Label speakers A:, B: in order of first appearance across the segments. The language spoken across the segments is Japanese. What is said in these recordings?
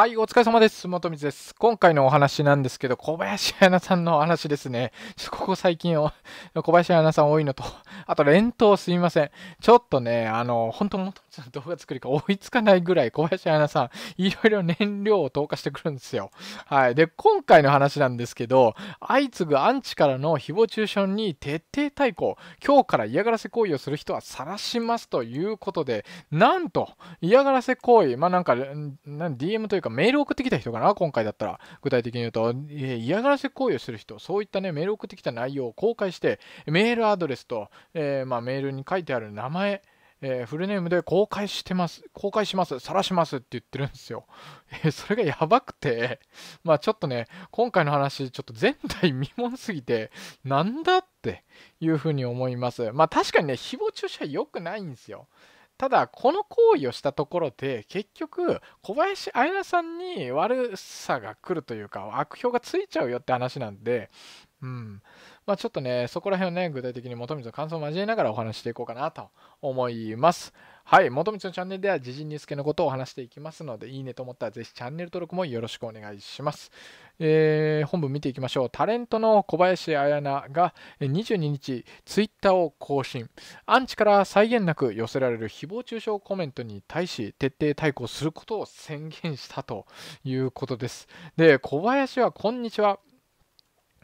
A: はい、お疲れ様です。元光です。今回のお話なんですけど、小林彩奈さんのお話ですね。ちょっとここ最近、小林彩奈さん多いのと、あと連投すみません。ちょっとね、あの、本当元光の動画作りか追いつかないぐらい小林彩奈さん、いろいろ燃料を投下してくるんですよ。はい。で、今回の話なんですけど、相次ぐアンチからの誹謗中傷に徹底対抗、今日から嫌がらせ行為をする人は晒しますということで、なんと、嫌がらせ行為、まあなんか、DM というか、かメール送ってきた人かな、今回だったら。具体的に言うと、嫌がらせ行為をする人、そういったね、メール送ってきた内容を公開して、メールアドレスと、えー、まあ、メールに書いてある名前、えー、フルネームで公開してます、公開します、晒しますって言ってるんですよ。えー、それがやばくて、まあちょっとね、今回の話、ちょっと前代未聞すぎて、なんだっていうふうに思います。まあ確かにね、誹謗中傷は良くないんですよ。ただこの行為をしたところで結局小林彩菜さんに悪さが来るというか悪評がついちゃうよって話なんでうんまあ、ちょっとねそこら辺をね具体的に元道の感想を交えながらお話していこうかなと思いますはい元道のチャンネルでは時事ニュース系のことを話していきますのでいいねと思ったらぜひチャンネル登録もよろしくお願いしますえー、本文見ていきましょう。タレントの小林彩菜が22日、ツイッターを更新。アンチから際限なく寄せられる誹謗中傷コメントに対し、徹底対抗することを宣言したということです。で、小林は、こんにちは。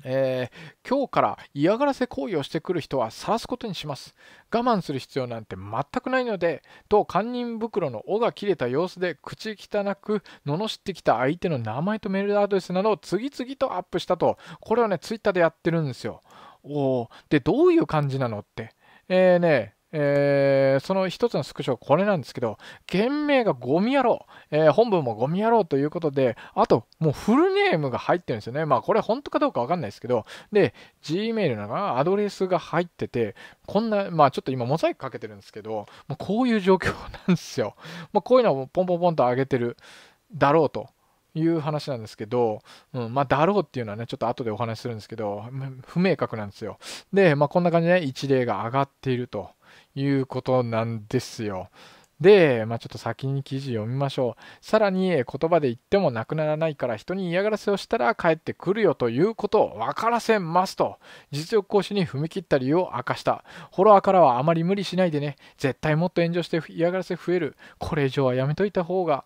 A: えー、今日から嫌がらせ行為をしてくる人は晒すことにします。我慢する必要なんて全くないので、と堪忍袋の尾が切れた様子で口汚く罵ってきた相手の名前とメールアドレスなどを次々とアップしたと、これはね、ツイッターでやってるんですよ。おで、どういう感じなのって。えーね、えー、その一つのスクショこれなんですけど、件名がゴミ野郎、えー、本文もゴミ野郎ということで、あと、もうフルネームが入ってるんですよね。まあ、これ本当かどうかわかんないですけど、で、Gmail のアドレスが入ってて、こんな、まあ、ちょっと今モザイクかけてるんですけど、もうこういう状況なんですよ。まあ、こういうのをポンポンポンと上げてるだろうと。いう話なんですけど、うん、まあ、だろうっていうのはね、ちょっと後でお話しするんですけど、不明確なんですよ。で、まあ、こんな感じで、ね、一例が上がっていると。いうことなんですよ。で、まあ、ちょっと先に記事読みましょう。さらに、言葉で言ってもなくならないから、人に嫌がらせをしたら帰ってくるよということを分からせますと、実力行使に踏み切った理由を明かした。フォロワーからはあまり無理しないでね、絶対もっと炎上して嫌がらせ増える。これ以上はやめといた方が。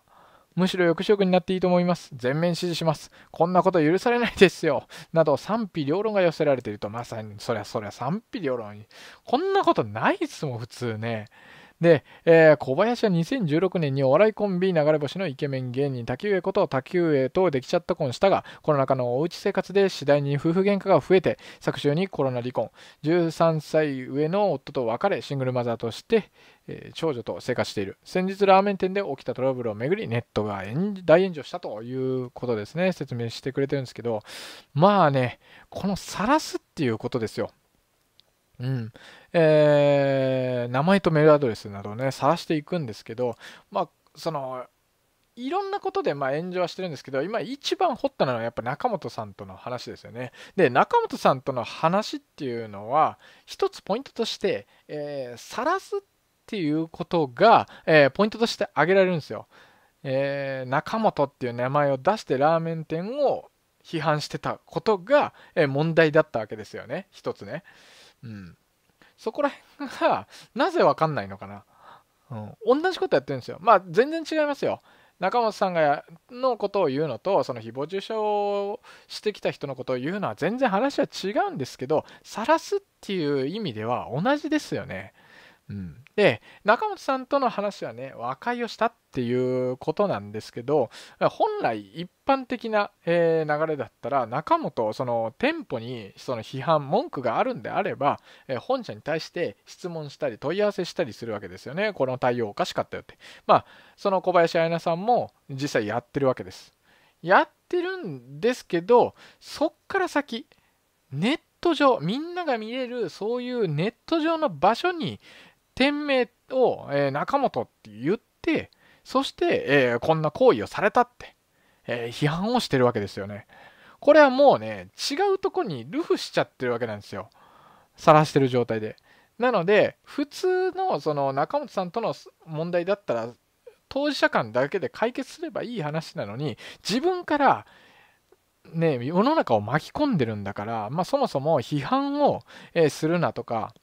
A: むしろ抑止力になっていいと思います。全面支持します。こんなこと許されないですよ。など賛否両論が寄せられていると、まさにそりゃそりゃ賛否両論に。こんなことないですもん、普通ね。で、えー、小林は2016年にお笑いコンビ流れ星のイケメン芸人滝上こと滝上とできちゃった婚したがコロナ禍のおうち生活で次第に夫婦喧嘩が増えて昨週にコロナ離婚13歳上の夫と別れシングルマザーとして、えー、長女と生活している先日ラーメン店で起きたトラブルをめぐりネットが大炎上したということですね説明してくれてるんですけどまあねこの晒すっていうことですようん。えー、名前とメールアドレスなどね、探していくんですけど、まあ、その、いろんなことでまあ炎上はしてるんですけど、今一番掘ったのはやっぱ中本さんとの話ですよね。で、中本さんとの話っていうのは、一つポイントとして、えー、晒すっていうことが、えー、ポイントとして挙げられるんですよ。えー、中本っていう名前を出してラーメン店を批判してたことが、え問題だったわけですよね、一つね。うん。そこら辺がなぜわかんないのかな。うん、同じことやってるんですよ。まあ全然違いますよ。中本さんがのことを言うのとその誹謗中傷をしてきた人のことを言うのは全然話は違うんですけど晒すっていう意味では同じですよね。で中本さんとの話はね和解をしたっていうことなんですけど本来一般的な、えー、流れだったら中本その店舗にその批判文句があるんであれば、えー、本社に対して質問したり問い合わせしたりするわけですよねこの対応おかしかったよってまあその小林綾菜さんも実際やってるわけですやってるんですけどそっから先ネット上みんなが見れるそういうネット上の場所に店名を、えー、中本って言って、そして、えー、こんな行為をされたって、えー、批判をしてるわけですよね。これはもうね、違うとこにルフしちゃってるわけなんですよ。晒してる状態で。なので、普通のその中本さんとの問題だったら、当事者間だけで解決すればいい話なのに、自分から、ね、世の中を巻き込んでるんだから、まあ、そもそも批判を、えー、するなとか、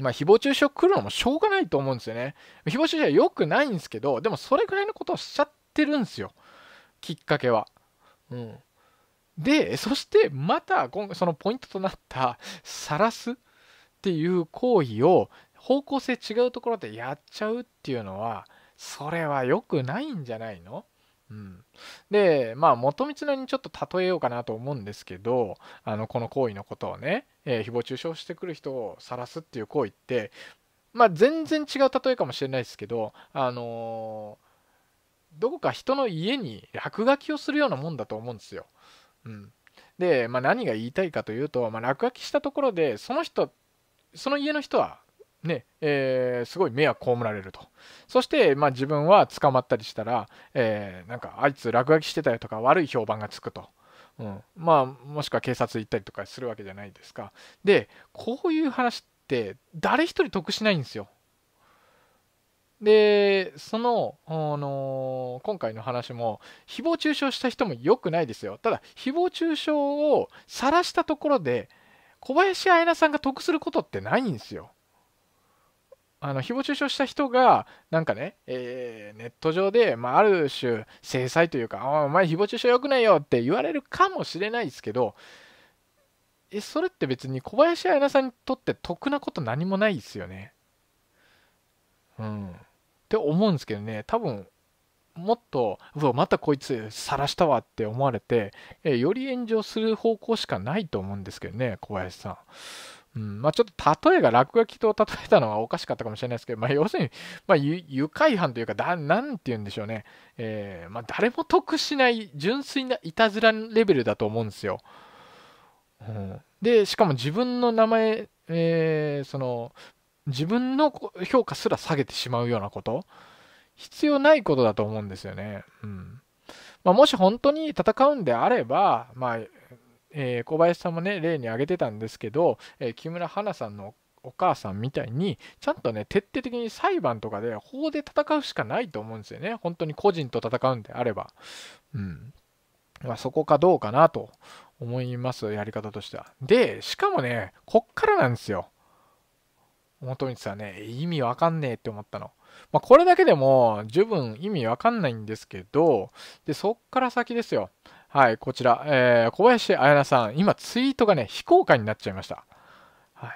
A: まあ、誹謗中傷来るのもしょうがないと思うんですよね。誹謗中傷は良くないんですけど、でもそれぐらいのことをしちゃってるんですよ。きっかけは。うん。で、そしてまた今回そのポイントとなった晒すっていう行為を方向性違うところでやっちゃうっていうのは、それは良くないんじゃないのうん、でまあ元光のにちょっと例えようかなと思うんですけどあのこの行為のことをね、えー、誹謗中傷してくる人を晒すっていう行為ってまあ全然違う例えかもしれないですけどあのー、どこか人の家に落書きをするようなもんだと思うんですよ。うん、で、まあ、何が言いたいかというと、まあ、落書きしたところでその人その家の人はねえー、すごい目は被られると。そして、まあ、自分は捕まったりしたら、えー、なんかあいつ落書きしてたよとか悪い評判がつくと。うん、まあもしくは警察行ったりとかするわけじゃないですか。でこういう話って誰一人得しないんですよ。でその、あのー、今回の話も誹謗中傷した人も良くないですよ。ただ誹謗中傷を晒したところで小林彩菜さんが得することってないんですよ。あの誹謗中傷した人が、なんかね、えー、ネット上で、まあ、ある種、制裁というか、お前、誹謗中傷良くないよって言われるかもしれないですけど、え、それって別に小林彩菜さんにとって得なこと何もないですよね。うん。って思うんですけどね、多分、もっと、うわ、またこいつ晒したわって思われて、えより炎上する方向しかないと思うんですけどね、小林さん。うんまあ、ちょっと例えが落書きと例えたのはおかしかったかもしれないですけど、まあ、要するに、まあ、愉快犯というかだ、なんて言うんでしょうね、えー、まあ、誰も得しない純粋ないたずらレベルだと思うんですよ。うん、で、しかも自分の名前、えー、その自分の評価すら下げてしまうようなこと、必要ないことだと思うんですよね。うんまあ、もし本当に戦うんであれば、まあ、えー、小林さんもね例に挙げてたんですけど、え木村花さんのお母さんみたいにちゃんとね徹底的に裁判とかで法で戦うしかないと思うんですよね本当に個人と戦うんであれば、うんまあ、そこかどうかなと思いますやり方としてはでしかもねこっからなんですよ元光さんね意味わかんねえって思ったのまあ、これだけでも十分意味わかんないんですけどでそっから先ですよはい、こちら、えー、小林彩菜さん、今ツイートがね、非公開になっちゃいました。はい、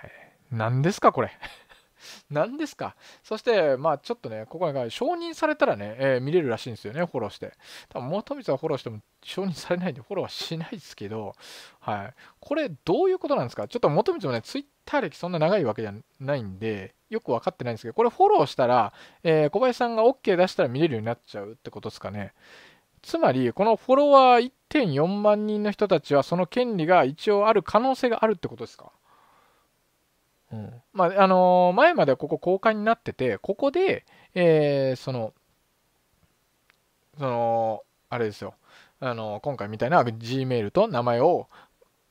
A: 何ですか、これ。何ですかそして、まあちょっとね、ここが承認されたらね、えー、見れるらしいんですよね、フォローして。多分元光はフォローしても承認されないんで、フォローはしないですけど、はい。これ、どういうことなんですかちょっと元光もね、ツイッター歴そんな長いわけじゃないんで、よく分かってないんですけど、これフォローしたら、えー、小林さんが OK 出したら見れるようになっちゃうってことですかね。つまりこのフォロワー1.4万人の人たちはその権利が一応ある可能性があるってことですか、うん、まああのー、前まではここ公開になっててここで、えー、そのそのあれですよあのー、今回みたいな Gmail と名前を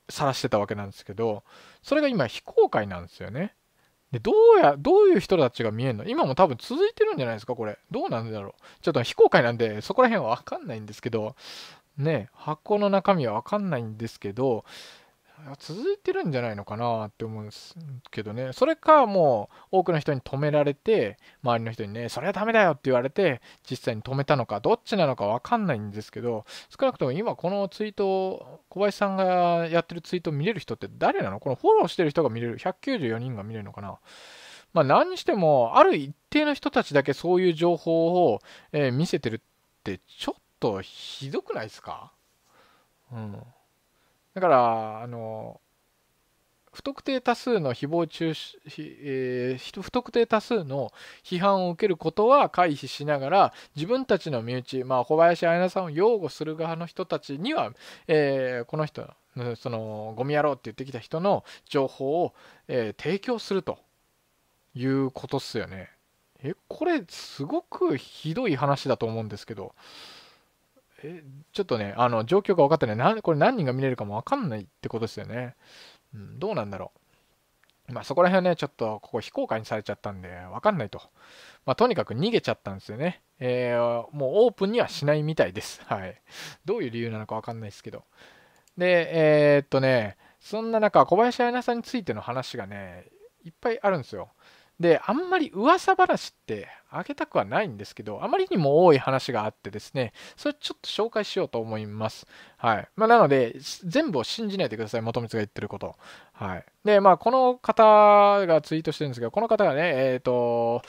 A: 晒してたわけなんですけどそれが今非公開なんですよねでどうや、どういう人たちが見えるの今も多分続いてるんじゃないですかこれ。どうなんだろうちょっと非公開なんで、そこら辺はわかんないんですけど、ね、箱の中身はわかんないんですけど、続いてるんじゃないのかなって思うんですけどねそれかもう多くの人に止められて周りの人にねそれはダメだよって言われて実際に止めたのかどっちなのか分かんないんですけど少なくとも今このツイート小林さんがやってるツイート見れる人って誰なのこのフォローしてる人が見れる194人が見れるのかなまあ何にしてもある一定の人たちだけそういう情報を、え見せてるってちょっとひどくないですかうんだからあの不特定多数の誹謗中えー、不特定多数の批判を受けることは回避しながら自分たちの身内、まあ、小林彩菜さんを擁護する側の人たちには、えー、この人そのゴミ野郎って言ってきた人の情報を、えー、提供するということっすよね。えこれすごくひどい話だと思うんですけどえちょっとね、あの、状況が分かってない。これ何人が見れるかも分かんないってことですよね。うん、どうなんだろう。まあ、そこら辺はね、ちょっとここ非公開にされちゃったんで、分かんないと。まあ、とにかく逃げちゃったんですよね。えー、もうオープンにはしないみたいです。はい。どういう理由なのか分かんないですけど。で、えー、っとね、そんな中、小林彩菜さんについての話がね、いっぱいあるんですよ。であんまり噂話ってあげたくはないんですけどあまりにも多い話があってですねそれちょっと紹介しようと思いますはいまあなので全部を信じないでください元光が言ってることはいでまあこの方がツイートしてるんですけどこの方がねえっ、ー、と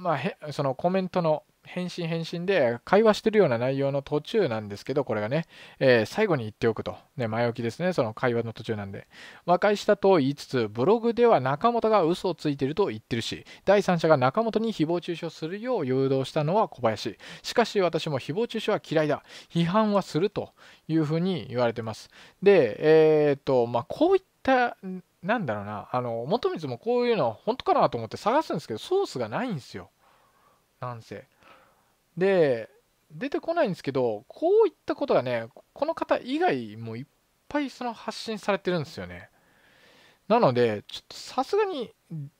A: まあ、そのコメントの返信返信で会話してるような内容の途中なんですけど、これがね、えー、最後に言っておくと。ね、前置きですね、その会話の途中なんで。和解したと言いつつ、ブログでは中本が嘘をついてると言ってるし、第三者が中本に誹謗中傷するよう誘導したのは小林。しかし私も誹謗中傷は嫌いだ。批判はするというふうに言われてます。で、えー、っと、まあ、こういった、なんだろうな、あの、元水もこういうの本当かなと思って探すんですけど、ソースがないんですよ。なんせ。で、出てこないんですけど、こういったことがね、この方以外もいっぱいその発信されてるんですよね。なので、ちょっとさすがに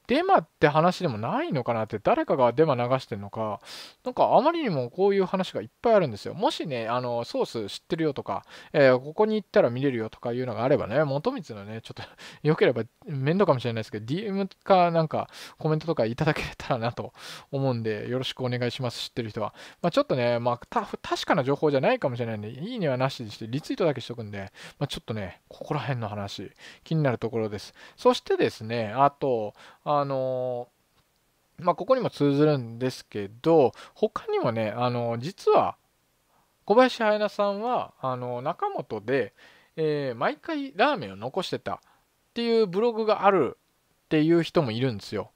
A: デマって話でもないのかなって誰かがデマ流してんのかなんかあまりにもこういう話がいっぱいあるんですよもしねあのソース知ってるよとか、えー、ここに行ったら見れるよとかいうのがあればね元光のねちょっと良 ければ面倒かもしれないですけど DM かなんかコメントとかいただけたらなと思うんでよろしくお願いします知ってる人は、まあ、ちょっとね、まあ、確かな情報じゃないかもしれないんでいいねはなしにしてリツイートだけしとくんで、まあ、ちょっとねここら辺の話気になるところですそしてですねあとあのまあ、ここにも通ずるんですけど他にもねあの実は小林隼菜さんはあの中本で、えー、毎回ラーメンを残してたっていうブログがあるっていう人もいるんですよ。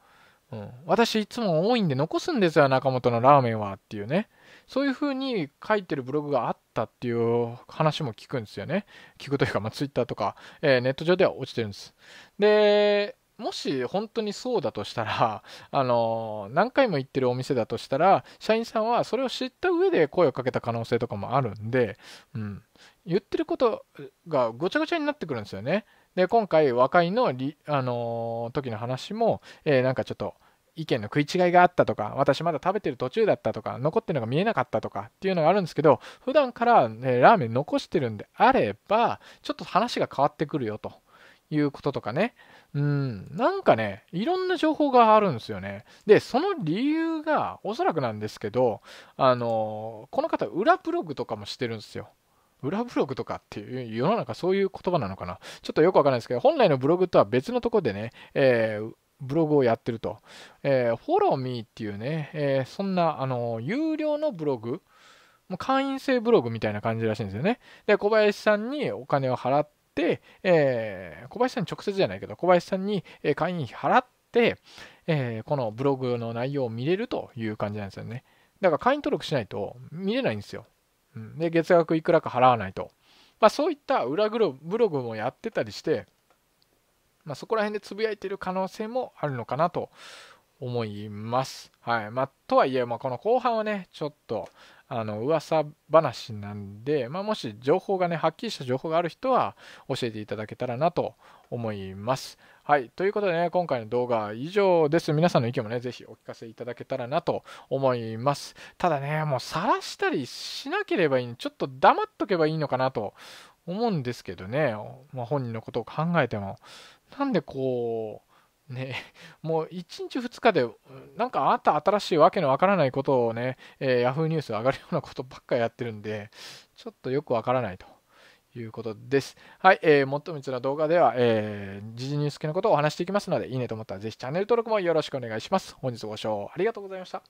A: うん、私いつも多いんで残すんですよ中本のラーメンはっていうねそういう風に書いてるブログがあったっていう話も聞くんですよね聞くというか、まあ、Twitter とか、えー、ネット上では落ちてるんですでもし本当にそうだとしたら、あの何回も行ってるお店だとしたら、社員さんはそれを知った上で声をかけた可能性とかもあるんで、うん、言ってることがごちゃごちゃになってくるんですよね。で、今回、和解のり、あの時の話も、えー、なんかちょっと、意見の食い違いがあったとか、私まだ食べてる途中だったとか、残ってるのが見えなかったとかっていうのがあるんですけど、普段から、ね、ラーメン残してるんであれば、ちょっと話が変わってくるよということとかね、うん、なんかね、いろんな情報があるんですよね。で、その理由が、おそらくなんですけど、あの、この方、裏ブログとかもしてるんですよ。裏ブログとかっていう、世の中そういう言葉なのかな。ちょっとよくわからないですけど、本来のブログとは別のところでね、えー、ブログをやってると。えー、フォローミーっていうね、えー、そんな、あの、有料のブログ、も会員制ブログみたいな感じらしいんですよね。で、小林さんにお金を払っ、えー、小林さんに直接じゃないけど、小林さんに会員費払って、えー、このブログの内容を見れるという感じなんですよね。だから会員登録しないと見れないんですよ。うん、で、月額いくらか払わないと。まあ、そういった裏ブログもやってたりして、まあ、そこら辺でつぶやいてる可能性もあるのかなと思います。はい。まあ、とはいえ、まあ、この後半はね、ちょっと、あの噂話なんで、まあ、もし情報がねはっきりした情報がある人は教えていただけたらなと思います。はい。ということでね、今回の動画は以上です。皆さんの意見もね、ぜひお聞かせいただけたらなと思います。ただね、もう晒したりしなければいい、ちょっと黙っとけばいいのかなと思うんですけどね、まあ、本人のことを考えても、なんでこう、ね、もう1日2日で、なんかあなた新しいわけのわからないことをね、えー、Yahoo ニュース上がるようなことばっかやってるんで、ちょっとよくわからないということです。はい、えー、もっとみつな動画では、えー、時事ニュース系のことをお話していきますので、いいねと思ったらぜひチャンネル登録もよろしくお願いします。本日ご視聴ありがとうございました。